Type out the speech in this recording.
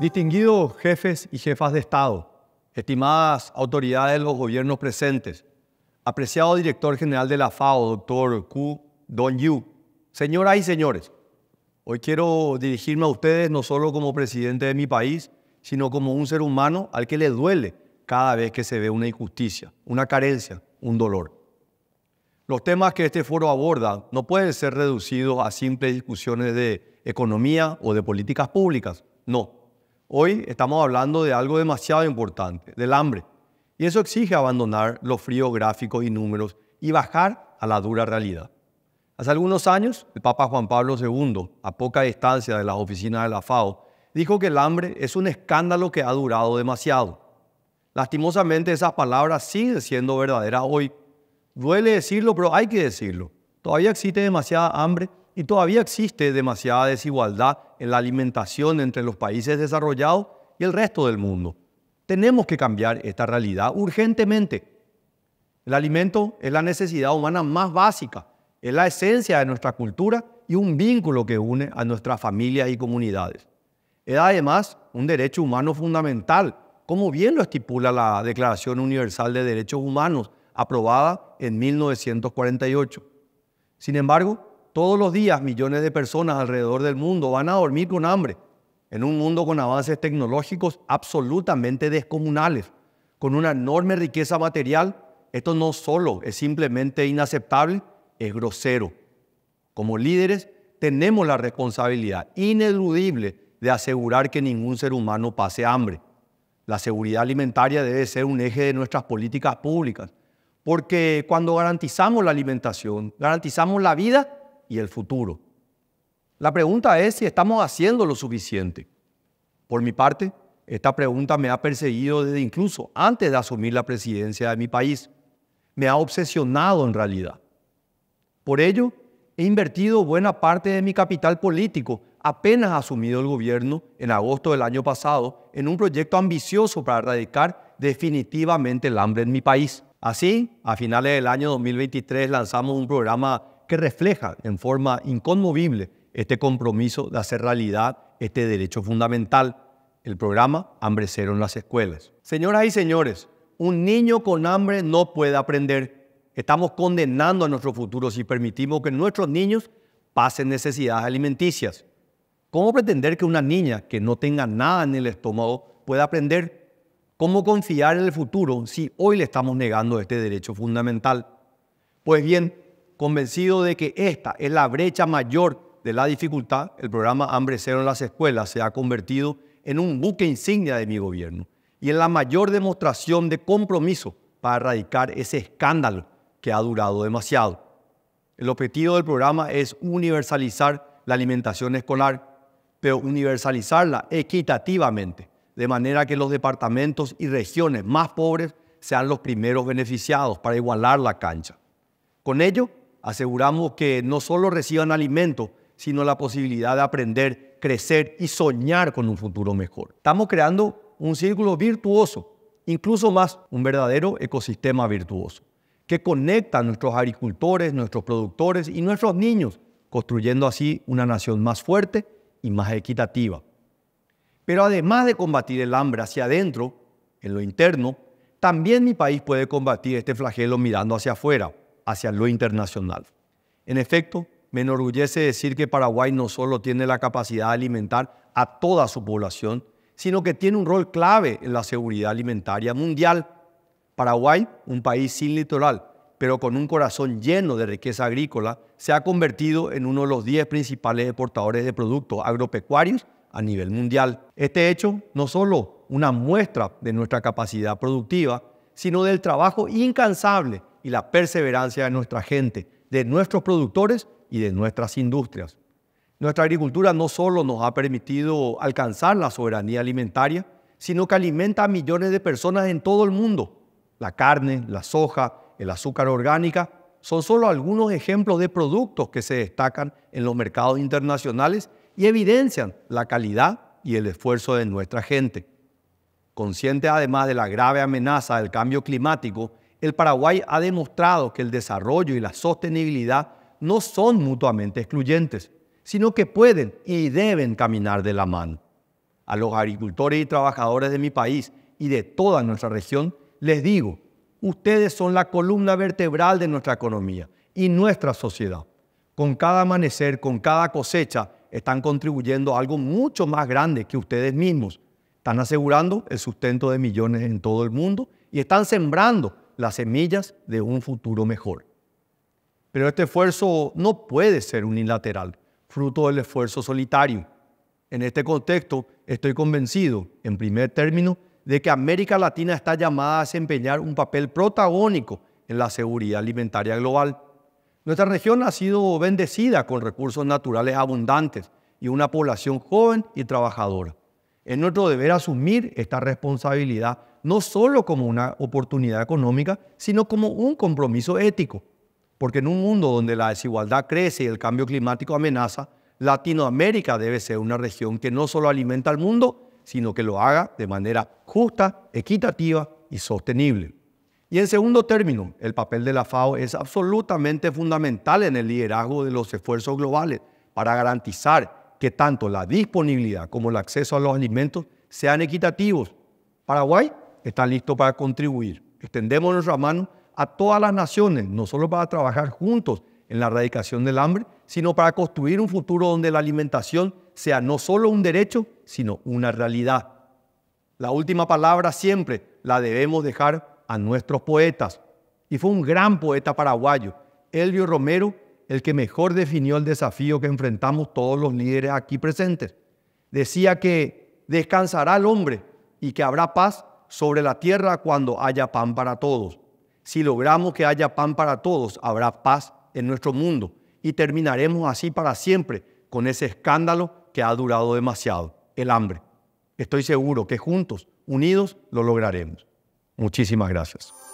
Distinguidos jefes y jefas de Estado, estimadas autoridades de los gobiernos presentes, apreciado director general de la FAO, doctor Q. Don Yu, señoras y señores, hoy quiero dirigirme a ustedes no solo como presidente de mi país, sino como un ser humano al que le duele cada vez que se ve una injusticia, una carencia, un dolor. Los temas que este foro aborda no pueden ser reducidos a simples discusiones de economía o de políticas públicas, no Hoy estamos hablando de algo demasiado importante, del hambre. Y eso exige abandonar los frío, gráficos y números y bajar a la dura realidad. Hace algunos años, el Papa Juan Pablo II, a poca distancia de las oficinas de la FAO, dijo que el hambre es un escándalo que ha durado demasiado. Lastimosamente esas palabras siguen siendo verdaderas hoy. Duele decirlo, pero hay que decirlo. Todavía existe demasiada hambre y todavía existe demasiada desigualdad en la alimentación entre los países desarrollados y el resto del mundo. Tenemos que cambiar esta realidad urgentemente. El alimento es la necesidad humana más básica, es la esencia de nuestra cultura y un vínculo que une a nuestras familias y comunidades. Es además un derecho humano fundamental, como bien lo estipula la Declaración Universal de Derechos Humanos, aprobada en 1948. Sin embargo, todos los días millones de personas alrededor del mundo van a dormir con hambre, en un mundo con avances tecnológicos absolutamente descomunales, con una enorme riqueza material. Esto no solo es simplemente inaceptable, es grosero. Como líderes tenemos la responsabilidad ineludible de asegurar que ningún ser humano pase hambre. La seguridad alimentaria debe ser un eje de nuestras políticas públicas, porque cuando garantizamos la alimentación, garantizamos la vida y el futuro. La pregunta es si estamos haciendo lo suficiente. Por mi parte, esta pregunta me ha perseguido desde incluso antes de asumir la presidencia de mi país. Me ha obsesionado en realidad. Por ello, he invertido buena parte de mi capital político apenas asumido el gobierno en agosto del año pasado en un proyecto ambicioso para erradicar definitivamente el hambre en mi país. Así, a finales del año 2023 lanzamos un programa que refleja en forma inconmovible este compromiso de hacer realidad este derecho fundamental, el programa Hambre Cero en las escuelas. Señoras y señores, un niño con hambre no puede aprender. Estamos condenando a nuestro futuro si permitimos que nuestros niños pasen necesidades alimenticias. ¿Cómo pretender que una niña que no tenga nada en el estómago pueda aprender? ¿Cómo confiar en el futuro si hoy le estamos negando este derecho fundamental? Pues bien, convencido de que esta es la brecha mayor de la dificultad, el programa Hambre Cero en las escuelas se ha convertido en un buque insignia de mi gobierno y en la mayor demostración de compromiso para erradicar ese escándalo que ha durado demasiado. El objetivo del programa es universalizar la alimentación escolar, pero universalizarla equitativamente, de manera que los departamentos y regiones más pobres sean los primeros beneficiados para igualar la cancha. Con ello, Aseguramos que no solo reciban alimento, sino la posibilidad de aprender, crecer y soñar con un futuro mejor. Estamos creando un círculo virtuoso, incluso más un verdadero ecosistema virtuoso, que conecta a nuestros agricultores, nuestros productores y nuestros niños, construyendo así una nación más fuerte y más equitativa. Pero además de combatir el hambre hacia adentro, en lo interno, también mi país puede combatir este flagelo mirando hacia afuera hacia lo internacional. En efecto, me enorgullece decir que Paraguay no solo tiene la capacidad de alimentar a toda su población, sino que tiene un rol clave en la seguridad alimentaria mundial. Paraguay, un país sin litoral, pero con un corazón lleno de riqueza agrícola, se ha convertido en uno de los 10 principales exportadores de productos agropecuarios a nivel mundial. Este hecho no solo una muestra de nuestra capacidad productiva, sino del trabajo incansable y la perseverancia de nuestra gente, de nuestros productores y de nuestras industrias. Nuestra agricultura no solo nos ha permitido alcanzar la soberanía alimentaria, sino que alimenta a millones de personas en todo el mundo. La carne, la soja, el azúcar orgánica son solo algunos ejemplos de productos que se destacan en los mercados internacionales y evidencian la calidad y el esfuerzo de nuestra gente. Consciente además de la grave amenaza del cambio climático el Paraguay ha demostrado que el desarrollo y la sostenibilidad no son mutuamente excluyentes, sino que pueden y deben caminar de la mano. A los agricultores y trabajadores de mi país y de toda nuestra región les digo, ustedes son la columna vertebral de nuestra economía y nuestra sociedad. Con cada amanecer, con cada cosecha, están contribuyendo a algo mucho más grande que ustedes mismos. Están asegurando el sustento de millones en todo el mundo y están sembrando las semillas de un futuro mejor. Pero este esfuerzo no puede ser unilateral, fruto del esfuerzo solitario. En este contexto, estoy convencido, en primer término, de que América Latina está llamada a desempeñar un papel protagónico en la seguridad alimentaria global. Nuestra región ha sido bendecida con recursos naturales abundantes y una población joven y trabajadora. Es nuestro deber asumir esta responsabilidad no solo como una oportunidad económica, sino como un compromiso ético. Porque en un mundo donde la desigualdad crece y el cambio climático amenaza, Latinoamérica debe ser una región que no solo alimenta al mundo, sino que lo haga de manera justa, equitativa y sostenible. Y en segundo término, el papel de la FAO es absolutamente fundamental en el liderazgo de los esfuerzos globales para garantizar que tanto la disponibilidad como el acceso a los alimentos sean equitativos. Paraguay están listos para contribuir. Extendemos nuestra mano a todas las naciones, no solo para trabajar juntos en la erradicación del hambre, sino para construir un futuro donde la alimentación sea no solo un derecho, sino una realidad. La última palabra siempre la debemos dejar a nuestros poetas. Y fue un gran poeta paraguayo, Elvio Romero, el que mejor definió el desafío que enfrentamos todos los líderes aquí presentes. Decía que descansará el hombre y que habrá paz sobre la tierra cuando haya pan para todos. Si logramos que haya pan para todos, habrá paz en nuestro mundo y terminaremos así para siempre con ese escándalo que ha durado demasiado, el hambre. Estoy seguro que juntos, unidos, lo lograremos. Muchísimas gracias.